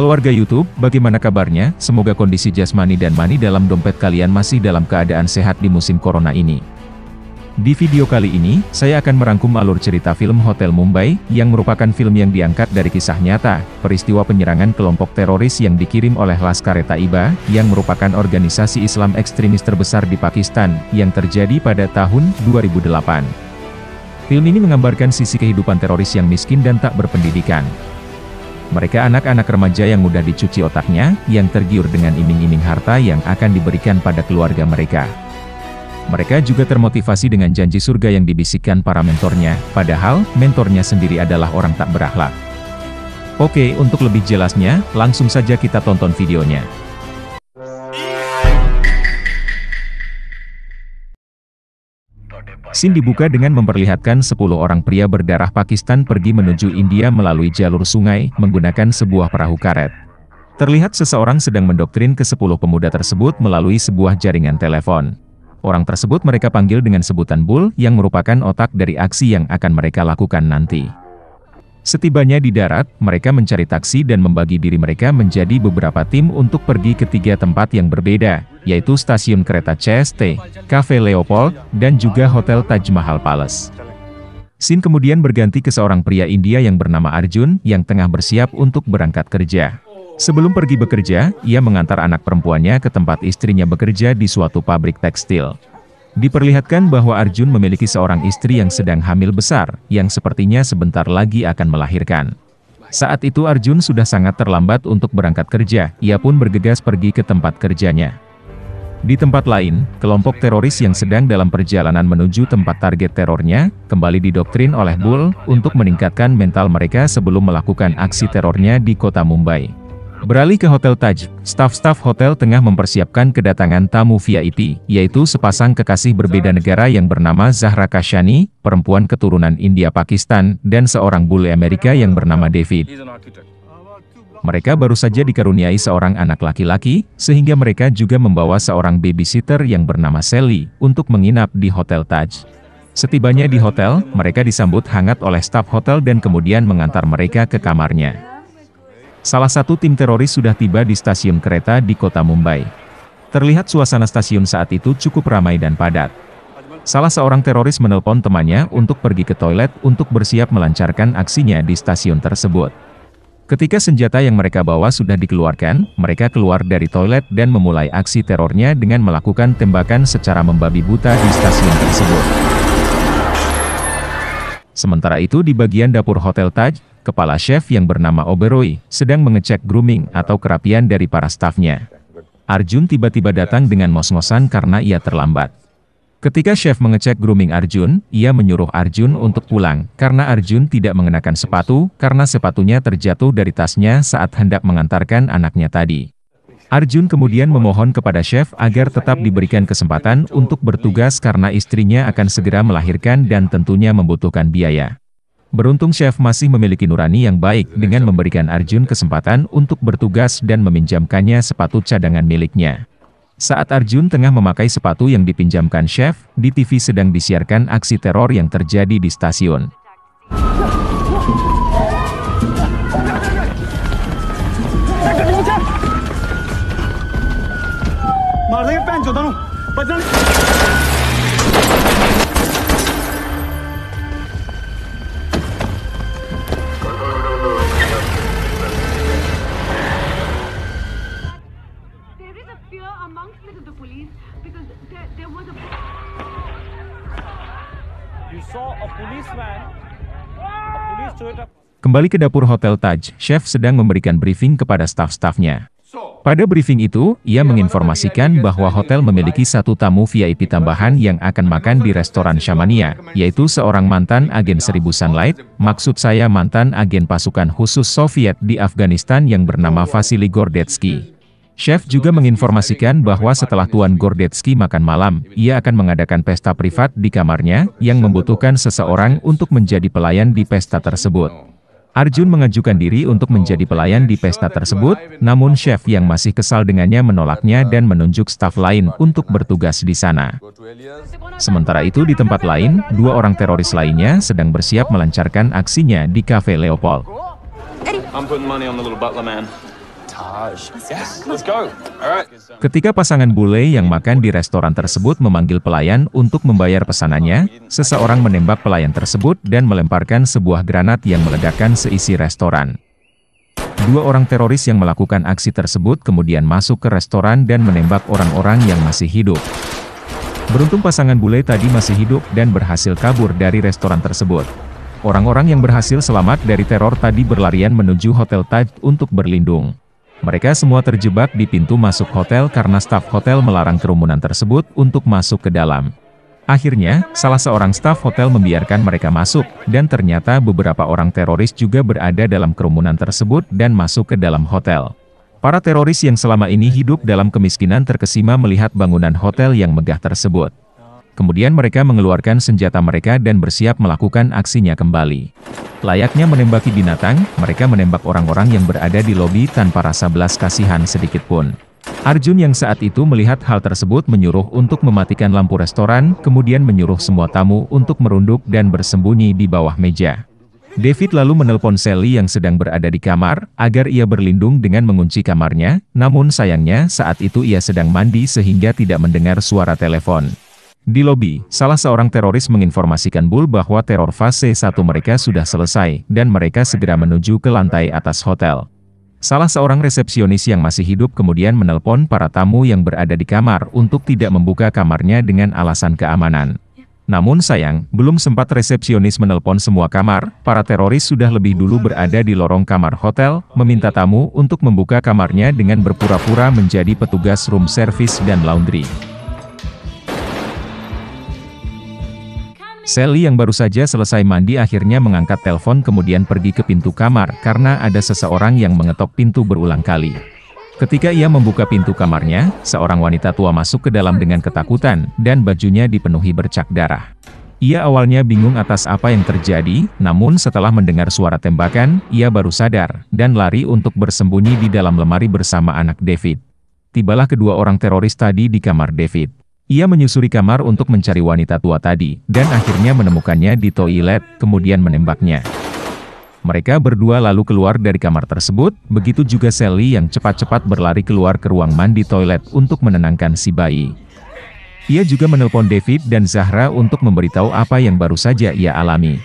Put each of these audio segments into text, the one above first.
Halo warga YouTube, bagaimana kabarnya? Semoga kondisi jasmani dan mani dalam dompet kalian masih dalam keadaan sehat di musim corona ini. Di video kali ini, saya akan merangkum alur cerita film Hotel Mumbai, yang merupakan film yang diangkat dari kisah nyata, peristiwa penyerangan kelompok teroris yang dikirim oleh Laskar Taiba, yang merupakan organisasi Islam ekstremis terbesar di Pakistan, yang terjadi pada tahun 2008. Film ini menggambarkan sisi kehidupan teroris yang miskin dan tak berpendidikan. Mereka anak-anak remaja yang mudah dicuci otaknya, yang tergiur dengan iming-iming harta yang akan diberikan pada keluarga mereka. Mereka juga termotivasi dengan janji surga yang dibisikkan para mentornya, padahal mentornya sendiri adalah orang tak berakhlak. Oke, untuk lebih jelasnya, langsung saja kita tonton videonya. Scene dibuka dengan memperlihatkan 10 orang pria berdarah Pakistan pergi menuju India melalui jalur sungai, menggunakan sebuah perahu karet. Terlihat seseorang sedang mendoktrin ke 10 pemuda tersebut melalui sebuah jaringan telepon. Orang tersebut mereka panggil dengan sebutan Bull, yang merupakan otak dari aksi yang akan mereka lakukan nanti. Setibanya di darat, mereka mencari taksi dan membagi diri mereka menjadi beberapa tim untuk pergi ke tiga tempat yang berbeda, yaitu stasiun kereta CST, Cafe Leopold, dan juga Hotel Taj Mahal Palace. Sin kemudian berganti ke seorang pria India yang bernama Arjun yang tengah bersiap untuk berangkat kerja. Sebelum pergi bekerja, ia mengantar anak perempuannya ke tempat istrinya bekerja di suatu pabrik tekstil. Diperlihatkan bahwa Arjun memiliki seorang istri yang sedang hamil besar, yang sepertinya sebentar lagi akan melahirkan. Saat itu Arjun sudah sangat terlambat untuk berangkat kerja, ia pun bergegas pergi ke tempat kerjanya. Di tempat lain, kelompok teroris yang sedang dalam perjalanan menuju tempat target terornya, kembali didoktrin oleh Bull, untuk meningkatkan mental mereka sebelum melakukan aksi terornya di kota Mumbai. Beralih ke Hotel Taj, staf-staf hotel tengah mempersiapkan kedatangan tamu VIP, yaitu sepasang kekasih berbeda negara yang bernama Zahra Kashani, perempuan keturunan India Pakistan, dan seorang bule Amerika yang bernama David. Mereka baru saja dikaruniai seorang anak laki-laki, sehingga mereka juga membawa seorang babysitter yang bernama Sally, untuk menginap di Hotel Taj. Setibanya di hotel, mereka disambut hangat oleh staf hotel dan kemudian mengantar mereka ke kamarnya. Salah satu tim teroris sudah tiba di stasiun kereta di kota Mumbai. Terlihat suasana stasiun saat itu cukup ramai dan padat. Salah seorang teroris menelpon temannya untuk pergi ke toilet untuk bersiap melancarkan aksinya di stasiun tersebut. Ketika senjata yang mereka bawa sudah dikeluarkan, mereka keluar dari toilet dan memulai aksi terornya dengan melakukan tembakan secara membabi buta di stasiun tersebut. Sementara itu di bagian dapur Hotel Taj, kepala chef yang bernama Oberoi, sedang mengecek grooming atau kerapian dari para stafnya. Arjun tiba-tiba datang dengan ngos-ngosan karena ia terlambat. Ketika chef mengecek grooming Arjun, ia menyuruh Arjun untuk pulang, karena Arjun tidak mengenakan sepatu, karena sepatunya terjatuh dari tasnya saat hendak mengantarkan anaknya tadi. Arjun kemudian memohon kepada chef agar tetap diberikan kesempatan untuk bertugas karena istrinya akan segera melahirkan dan tentunya membutuhkan biaya. Beruntung Chef masih memiliki nurani yang baik dengan memberikan Arjun kesempatan untuk bertugas dan meminjamkannya sepatu cadangan miliknya. Saat Arjun tengah memakai sepatu yang dipinjamkan Chef, di TV sedang disiarkan aksi teror yang terjadi di stasiun. Kembali ke dapur Hotel Taj, chef sedang memberikan briefing kepada staf-stafnya. Pada briefing itu, ia ya, menginformasikan bahwa hotel memiliki satu tamu VIP tambahan yang akan makan di restoran Shamania, yaitu seorang mantan agen seribu Sunlight, maksud saya mantan agen pasukan khusus Soviet di Afghanistan yang bernama Vasily Gordetsky. Chef juga menginformasikan bahwa setelah Tuan Gordetsky makan malam, ia akan mengadakan pesta privat di kamarnya, yang membutuhkan seseorang untuk menjadi pelayan di pesta tersebut. Arjun mengajukan diri untuk menjadi pelayan di pesta tersebut, namun chef yang masih kesal dengannya menolaknya dan menunjuk staf lain untuk bertugas di sana. Sementara itu di tempat lain, dua orang teroris lainnya sedang bersiap melancarkan aksinya di Cafe Leopold. Ketika pasangan bule yang makan di restoran tersebut memanggil pelayan untuk membayar pesanannya, seseorang menembak pelayan tersebut dan melemparkan sebuah granat yang meledakkan seisi restoran. Dua orang teroris yang melakukan aksi tersebut kemudian masuk ke restoran dan menembak orang-orang yang masih hidup. Beruntung pasangan bule tadi masih hidup dan berhasil kabur dari restoran tersebut. Orang-orang yang berhasil selamat dari teror tadi berlarian menuju Hotel Taj untuk berlindung. Mereka semua terjebak di pintu masuk hotel karena staf hotel melarang kerumunan tersebut untuk masuk ke dalam. Akhirnya, salah seorang staf hotel membiarkan mereka masuk, dan ternyata beberapa orang teroris juga berada dalam kerumunan tersebut dan masuk ke dalam hotel. Para teroris yang selama ini hidup dalam kemiskinan terkesima melihat bangunan hotel yang megah tersebut. Kemudian mereka mengeluarkan senjata mereka dan bersiap melakukan aksinya kembali. Layaknya menembaki binatang, mereka menembak orang-orang yang berada di lobi tanpa rasa belas kasihan sedikit pun. Arjun yang saat itu melihat hal tersebut menyuruh untuk mematikan lampu restoran, kemudian menyuruh semua tamu untuk merunduk dan bersembunyi di bawah meja. David lalu menelpon Sally yang sedang berada di kamar, agar ia berlindung dengan mengunci kamarnya, namun sayangnya saat itu ia sedang mandi sehingga tidak mendengar suara telepon. Di lobi, salah seorang teroris menginformasikan Bull bahwa teror fase 1 mereka sudah selesai, dan mereka segera menuju ke lantai atas hotel. Salah seorang resepsionis yang masih hidup kemudian menelpon para tamu yang berada di kamar untuk tidak membuka kamarnya dengan alasan keamanan. Namun sayang, belum sempat resepsionis menelpon semua kamar, para teroris sudah lebih dulu berada di lorong kamar hotel, meminta tamu untuk membuka kamarnya dengan berpura-pura menjadi petugas room service dan laundry. Sally yang baru saja selesai mandi akhirnya mengangkat telepon kemudian pergi ke pintu kamar karena ada seseorang yang mengetok pintu berulang kali. Ketika ia membuka pintu kamarnya, seorang wanita tua masuk ke dalam dengan ketakutan, dan bajunya dipenuhi bercak darah. Ia awalnya bingung atas apa yang terjadi, namun setelah mendengar suara tembakan, ia baru sadar, dan lari untuk bersembunyi di dalam lemari bersama anak David. Tibalah kedua orang teroris tadi di kamar David. Ia menyusuri kamar untuk mencari wanita tua tadi, dan akhirnya menemukannya di toilet, kemudian menembaknya. Mereka berdua lalu keluar dari kamar tersebut, begitu juga Sally yang cepat-cepat berlari keluar ke ruang mandi toilet untuk menenangkan si bayi. Ia juga menelpon David dan Zahra untuk memberitahu apa yang baru saja ia alami.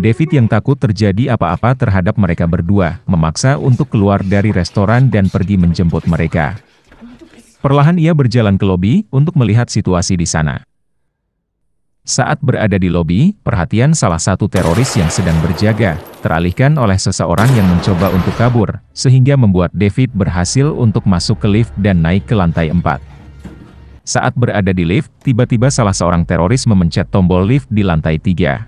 David yang takut terjadi apa-apa terhadap mereka berdua, memaksa untuk keluar dari restoran dan pergi menjemput mereka. Perlahan ia berjalan ke lobi untuk melihat situasi di sana. Saat berada di lobi, perhatian salah satu teroris yang sedang berjaga, teralihkan oleh seseorang yang mencoba untuk kabur, sehingga membuat David berhasil untuk masuk ke lift dan naik ke lantai 4. Saat berada di lift, tiba-tiba salah seorang teroris memencet tombol lift di lantai 3.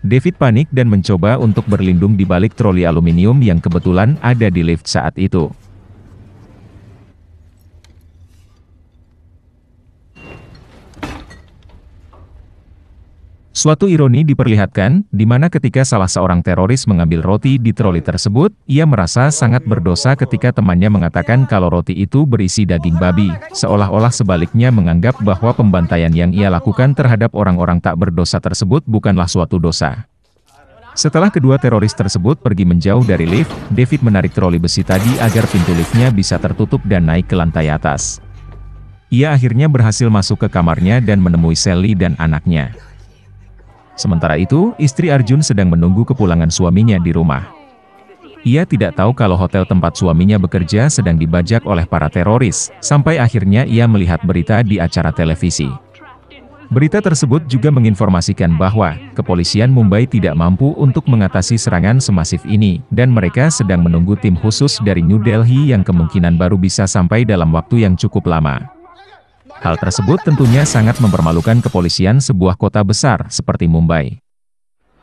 David panik dan mencoba untuk berlindung di balik troli aluminium yang kebetulan ada di lift saat itu. Suatu ironi diperlihatkan, di mana ketika salah seorang teroris mengambil roti di troli tersebut, ia merasa sangat berdosa ketika temannya mengatakan kalau roti itu berisi daging babi, seolah-olah sebaliknya menganggap bahwa pembantaian yang ia lakukan terhadap orang-orang tak berdosa tersebut bukanlah suatu dosa. Setelah kedua teroris tersebut pergi menjauh dari lift, David menarik troli besi tadi agar pintu liftnya bisa tertutup dan naik ke lantai atas. Ia akhirnya berhasil masuk ke kamarnya dan menemui Sally dan anaknya. Sementara itu, istri Arjun sedang menunggu kepulangan suaminya di rumah. Ia tidak tahu kalau hotel tempat suaminya bekerja sedang dibajak oleh para teroris, sampai akhirnya ia melihat berita di acara televisi. Berita tersebut juga menginformasikan bahwa kepolisian Mumbai tidak mampu untuk mengatasi serangan semasif ini, dan mereka sedang menunggu tim khusus dari New Delhi yang kemungkinan baru bisa sampai dalam waktu yang cukup lama. Hal tersebut tentunya sangat mempermalukan kepolisian sebuah kota besar seperti Mumbai.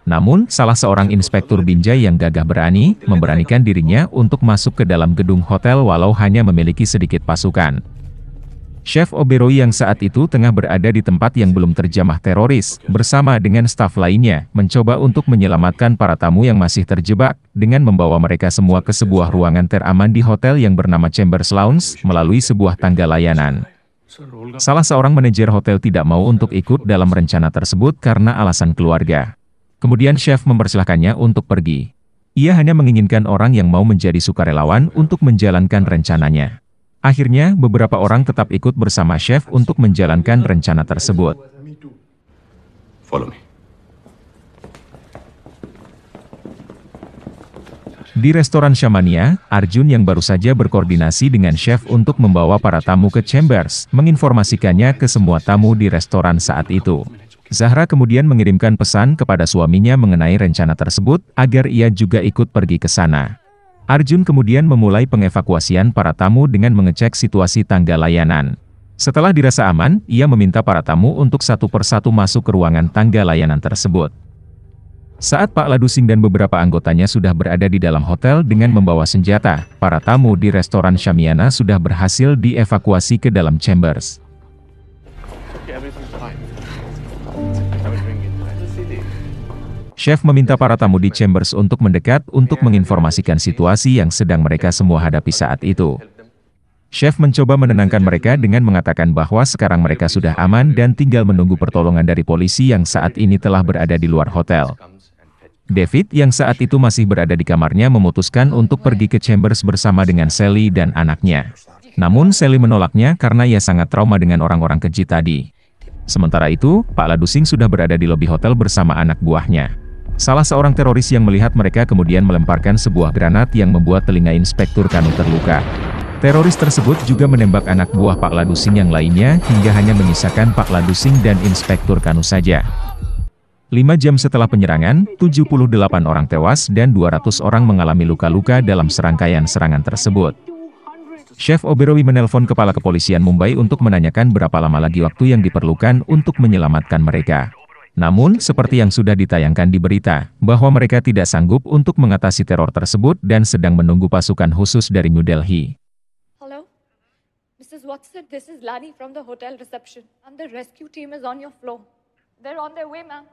Namun, salah seorang inspektur Binjai yang gagah berani, memberanikan dirinya untuk masuk ke dalam gedung hotel walau hanya memiliki sedikit pasukan. Chef Oberoi yang saat itu tengah berada di tempat yang belum terjamah teroris, bersama dengan staf lainnya, mencoba untuk menyelamatkan para tamu yang masih terjebak, dengan membawa mereka semua ke sebuah ruangan teraman di hotel yang bernama Chambers Lounge, melalui sebuah tangga layanan. Salah seorang manajer hotel tidak mau untuk ikut dalam rencana tersebut karena alasan keluarga. Kemudian chef mempersilahkannya untuk pergi. Ia hanya menginginkan orang yang mau menjadi sukarelawan untuk menjalankan rencananya. Akhirnya, beberapa orang tetap ikut bersama chef untuk menjalankan rencana tersebut. Follow me. Di restoran Shamania, Arjun yang baru saja berkoordinasi dengan chef untuk membawa para tamu ke Chambers, menginformasikannya ke semua tamu di restoran saat itu. Zahra kemudian mengirimkan pesan kepada suaminya mengenai rencana tersebut, agar ia juga ikut pergi ke sana. Arjun kemudian memulai pengevakuasian para tamu dengan mengecek situasi tangga layanan. Setelah dirasa aman, ia meminta para tamu untuk satu persatu masuk ke ruangan tangga layanan tersebut. Saat Pak Ladusing dan beberapa anggotanya sudah berada di dalam hotel dengan membawa senjata, para tamu di restoran Shamiana sudah berhasil dievakuasi ke dalam chambers. Chef meminta para tamu di chambers untuk mendekat untuk menginformasikan situasi yang sedang mereka semua hadapi saat itu. Chef mencoba menenangkan mereka dengan mengatakan bahwa sekarang mereka sudah aman dan tinggal menunggu pertolongan dari polisi yang saat ini telah berada di luar hotel. David yang saat itu masih berada di kamarnya memutuskan untuk pergi ke Chambers bersama dengan Sally dan anaknya. Namun Sally menolaknya karena ia sangat trauma dengan orang-orang keji tadi. Sementara itu, Pak Ladusing sudah berada di lobi hotel bersama anak buahnya. Salah seorang teroris yang melihat mereka kemudian melemparkan sebuah granat yang membuat telinga Inspektur Kanu terluka. Teroris tersebut juga menembak anak buah Pak Ladusing yang lainnya hingga hanya menyisakan Pak Ladusing dan Inspektur Kanu saja. 5 jam setelah penyerangan, 78 orang tewas dan 200 orang mengalami luka-luka dalam serangkaian serangan tersebut. Chef Oberoi menelpon Kepala Kepolisian Mumbai untuk menanyakan berapa lama lagi waktu yang diperlukan untuk menyelamatkan mereka. Namun, seperti yang sudah ditayangkan di berita, bahwa mereka tidak sanggup untuk mengatasi teror tersebut dan sedang menunggu pasukan khusus dari New Delhi. Hello, Mrs. Watson, this is Lani from the hotel reception, and the rescue team is on your floor. They're on their way, ma'am.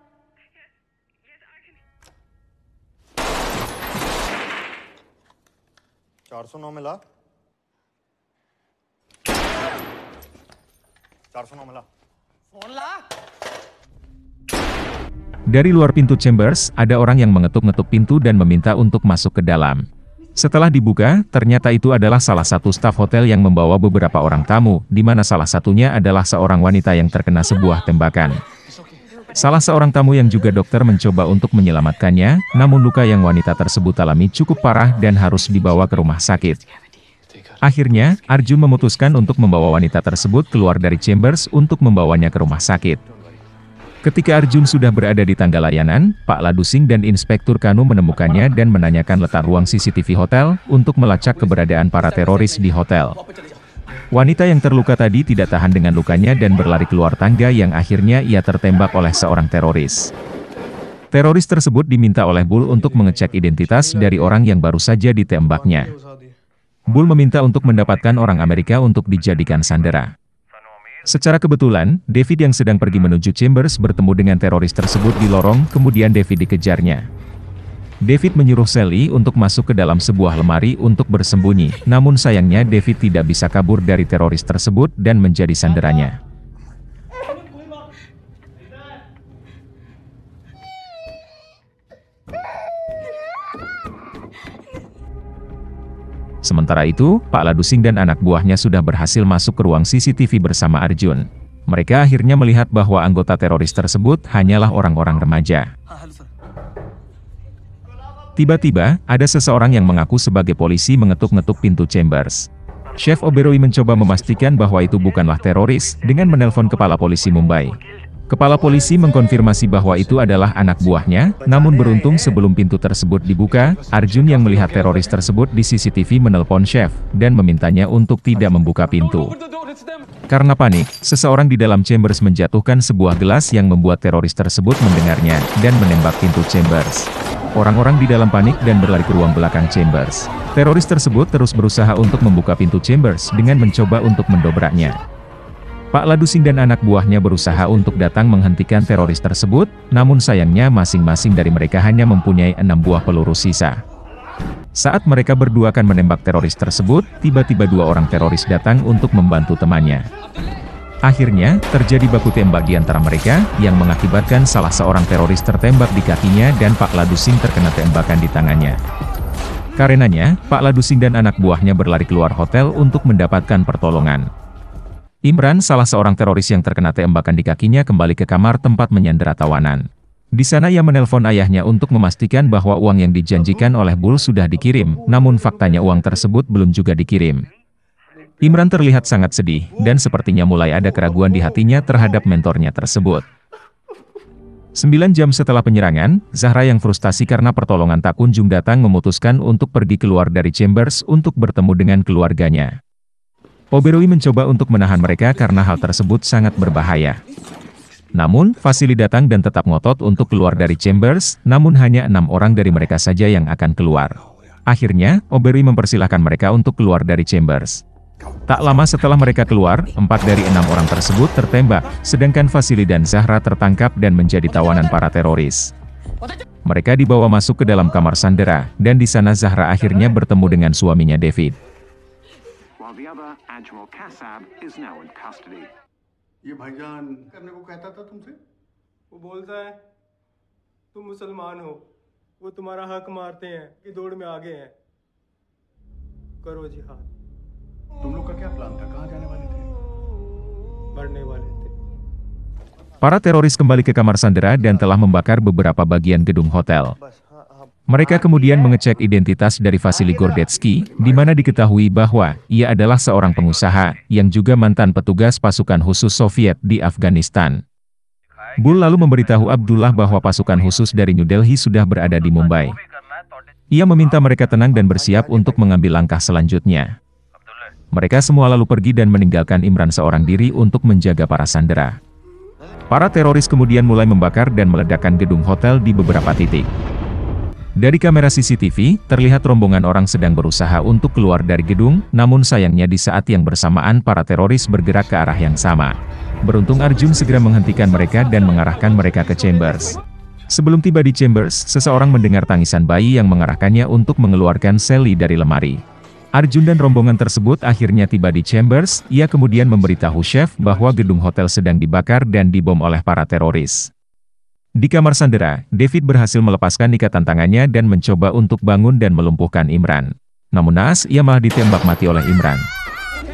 409 मिला 409 मिला phone ला dari luar pintu chambers, ada orang yang mengetuk-ngetuk pintu dan meminta untuk masuk ke dalam. Setelah dibuka, ternyata itu adalah salah satu staf hotel yang membawa beberapa orang tamu, di mana salah satunya adalah seorang wanita yang terkena sebuah tembakan. Salah seorang tamu yang juga dokter mencoba untuk menyelamatkannya, namun luka yang wanita tersebut alami cukup parah dan harus dibawa ke rumah sakit. Akhirnya, Arjun memutuskan untuk membawa wanita tersebut keluar dari Chambers untuk membawanya ke rumah sakit. Ketika Arjun sudah berada di tangga layanan, Pak Ladusing dan Inspektur Kanu menemukannya dan menanyakan letak ruang CCTV hotel untuk melacak keberadaan para teroris di hotel. Wanita yang terluka tadi tidak tahan dengan lukanya dan berlari keluar tangga yang akhirnya ia tertembak oleh seorang teroris. Teroris tersebut diminta oleh Bull untuk mengecek identitas dari orang yang baru saja ditembaknya. Bull meminta untuk mendapatkan orang Amerika untuk dijadikan sandera. Secara kebetulan, David yang sedang pergi menuju Chambers bertemu dengan teroris tersebut di lorong, kemudian David dikejarnya. David menyuruh Sally untuk masuk ke dalam sebuah lemari untuk bersembunyi. Namun sayangnya David tidak bisa kabur dari teroris tersebut dan menjadi sanderanya. Sementara itu, Pak Ladusing dan anak buahnya sudah berhasil masuk ke ruang CCTV bersama Arjun. Mereka akhirnya melihat bahwa anggota teroris tersebut hanyalah orang-orang remaja. Tiba-tiba, ada seseorang yang mengaku sebagai polisi mengetuk-ngetuk pintu Chambers. Chef Oberoi mencoba memastikan bahwa itu bukanlah teroris, dengan menelpon kepala polisi Mumbai. Kepala polisi mengkonfirmasi bahwa itu adalah anak buahnya, namun beruntung sebelum pintu tersebut dibuka, Arjun yang melihat teroris tersebut di CCTV menelpon chef, dan memintanya untuk tidak membuka pintu. Karena panik, seseorang di dalam Chambers menjatuhkan sebuah gelas yang membuat teroris tersebut mendengarnya, dan menembak pintu Chambers. Orang-orang di dalam panik dan berlari ke ruang belakang Chambers. Teroris tersebut terus berusaha untuk membuka pintu Chambers dengan mencoba untuk mendobraknya. Pak Ladusing dan anak buahnya berusaha untuk datang menghentikan teroris tersebut, namun sayangnya masing-masing dari mereka hanya mempunyai enam buah peluru sisa. Saat mereka berdua akan menembak teroris tersebut, tiba-tiba dua orang teroris datang untuk membantu temannya. Akhirnya, terjadi baku tembak di antara mereka, yang mengakibatkan salah seorang teroris tertembak di kakinya dan Pak Ladusing terkena tembakan di tangannya. Karenanya, Pak Ladusing dan anak buahnya berlari keluar hotel untuk mendapatkan pertolongan. Imran, salah seorang teroris yang terkena tembakan di kakinya kembali ke kamar tempat menyandera tawanan. Di sana ia menelpon ayahnya untuk memastikan bahwa uang yang dijanjikan oleh Bul sudah dikirim, namun faktanya uang tersebut belum juga dikirim. Imran terlihat sangat sedih, dan sepertinya mulai ada keraguan di hatinya terhadap mentornya tersebut. Sembilan jam setelah penyerangan, Zahra yang frustasi karena pertolongan tak kunjung datang memutuskan untuk pergi keluar dari Chambers untuk bertemu dengan keluarganya. Oberoi mencoba untuk menahan mereka karena hal tersebut sangat berbahaya. Namun, Fasili datang dan tetap ngotot untuk keluar dari Chambers, namun hanya enam orang dari mereka saja yang akan keluar. Akhirnya, Oberoi mempersilahkan mereka untuk keluar dari Chambers. Tak lama setelah mereka keluar, empat dari enam orang tersebut tertembak, sedangkan Fasili dan Zahra tertangkap dan menjadi tawanan para teroris. Mereka dibawa masuk ke dalam kamar sandera, dan di sana Zahra akhirnya bertemu dengan suaminya David. Para teroris kembali ke kamar sandera dan telah membakar beberapa bagian gedung hotel. Mereka kemudian mengecek identitas dari Vasily Gordetsky, di mana diketahui bahwa ia adalah seorang pengusaha yang juga mantan petugas pasukan khusus Soviet di Afghanistan. Bull lalu memberitahu Abdullah bahwa pasukan khusus dari New Delhi sudah berada di Mumbai. Ia meminta mereka tenang dan bersiap untuk mengambil langkah selanjutnya. Mereka semua lalu pergi dan meninggalkan Imran seorang diri untuk menjaga para sandera. Para teroris kemudian mulai membakar dan meledakkan gedung hotel di beberapa titik. Dari kamera CCTV, terlihat rombongan orang sedang berusaha untuk keluar dari gedung, namun sayangnya di saat yang bersamaan para teroris bergerak ke arah yang sama. Beruntung Arjun segera menghentikan mereka dan mengarahkan mereka ke Chambers. Sebelum tiba di Chambers, seseorang mendengar tangisan bayi yang mengarahkannya untuk mengeluarkan Sally dari lemari. Arjun dan rombongan tersebut akhirnya tiba di Chambers, ia kemudian memberitahu chef bahwa gedung hotel sedang dibakar dan dibom oleh para teroris. Di kamar sandera, David berhasil melepaskan ikatan tangannya dan mencoba untuk bangun dan melumpuhkan Imran. Namun naas, ia malah ditembak mati oleh Imran.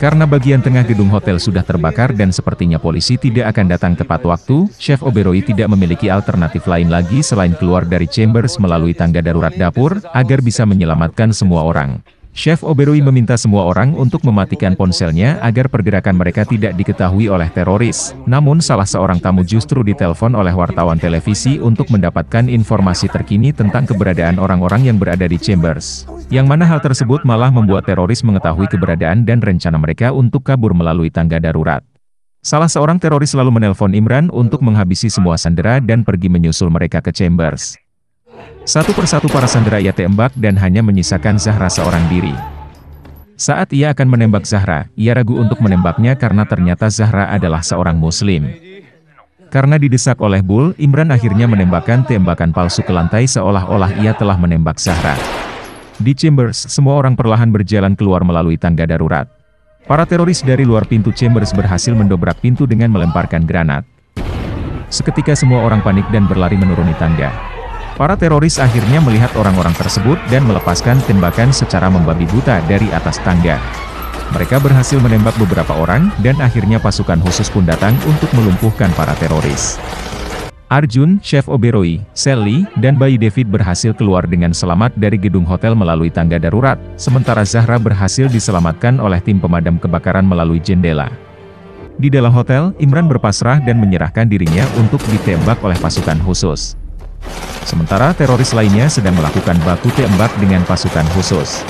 Karena bagian tengah gedung hotel sudah terbakar dan sepertinya polisi tidak akan datang tepat waktu, Chef Oberoi tidak memiliki alternatif lain lagi selain keluar dari Chambers melalui tangga darurat dapur, agar bisa menyelamatkan semua orang. Chef Oberoi meminta semua orang untuk mematikan ponselnya agar pergerakan mereka tidak diketahui oleh teroris. Namun salah seorang tamu justru ditelepon oleh wartawan televisi untuk mendapatkan informasi terkini tentang keberadaan orang-orang yang berada di Chambers. Yang mana hal tersebut malah membuat teroris mengetahui keberadaan dan rencana mereka untuk kabur melalui tangga darurat. Salah seorang teroris lalu menelpon Imran untuk menghabisi semua sandera dan pergi menyusul mereka ke Chambers. Satu persatu para sandera ia tembak dan hanya menyisakan Zahra seorang diri. Saat ia akan menembak Zahra, ia ragu untuk menembaknya karena ternyata Zahra adalah seorang muslim. Karena didesak oleh Bull, Imran akhirnya menembakkan tembakan palsu ke lantai seolah-olah ia telah menembak Zahra. Di Chambers, semua orang perlahan berjalan keluar melalui tangga darurat. Para teroris dari luar pintu Chambers berhasil mendobrak pintu dengan melemparkan granat. Seketika semua orang panik dan berlari menuruni tangga. Para teroris akhirnya melihat orang-orang tersebut dan melepaskan tembakan secara membabi buta dari atas tangga. Mereka berhasil menembak beberapa orang, dan akhirnya pasukan khusus pun datang untuk melumpuhkan para teroris. Arjun, Chef Oberoi, Sally, dan bayi David berhasil keluar dengan selamat dari gedung hotel melalui tangga darurat, sementara Zahra berhasil diselamatkan oleh tim pemadam kebakaran melalui jendela. Di dalam hotel, Imran berpasrah dan menyerahkan dirinya untuk ditembak oleh pasukan khusus. Sementara teroris lainnya sedang melakukan baku tembak dengan pasukan khusus.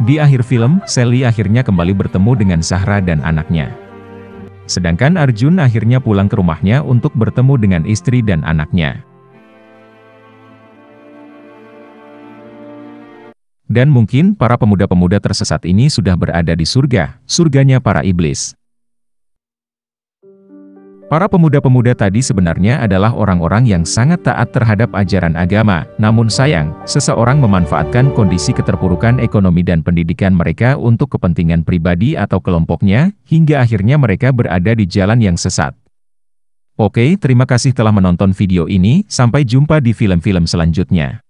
Di akhir film, Sally akhirnya kembali bertemu dengan Zahra dan anaknya. Sedangkan Arjun akhirnya pulang ke rumahnya untuk bertemu dengan istri dan anaknya. Dan mungkin para pemuda-pemuda tersesat ini sudah berada di surga, surganya para iblis. Para pemuda-pemuda tadi sebenarnya adalah orang-orang yang sangat taat terhadap ajaran agama, namun sayang, seseorang memanfaatkan kondisi keterpurukan ekonomi dan pendidikan mereka untuk kepentingan pribadi atau kelompoknya, hingga akhirnya mereka berada di jalan yang sesat. Oke, terima kasih telah menonton video ini, sampai jumpa di film-film selanjutnya.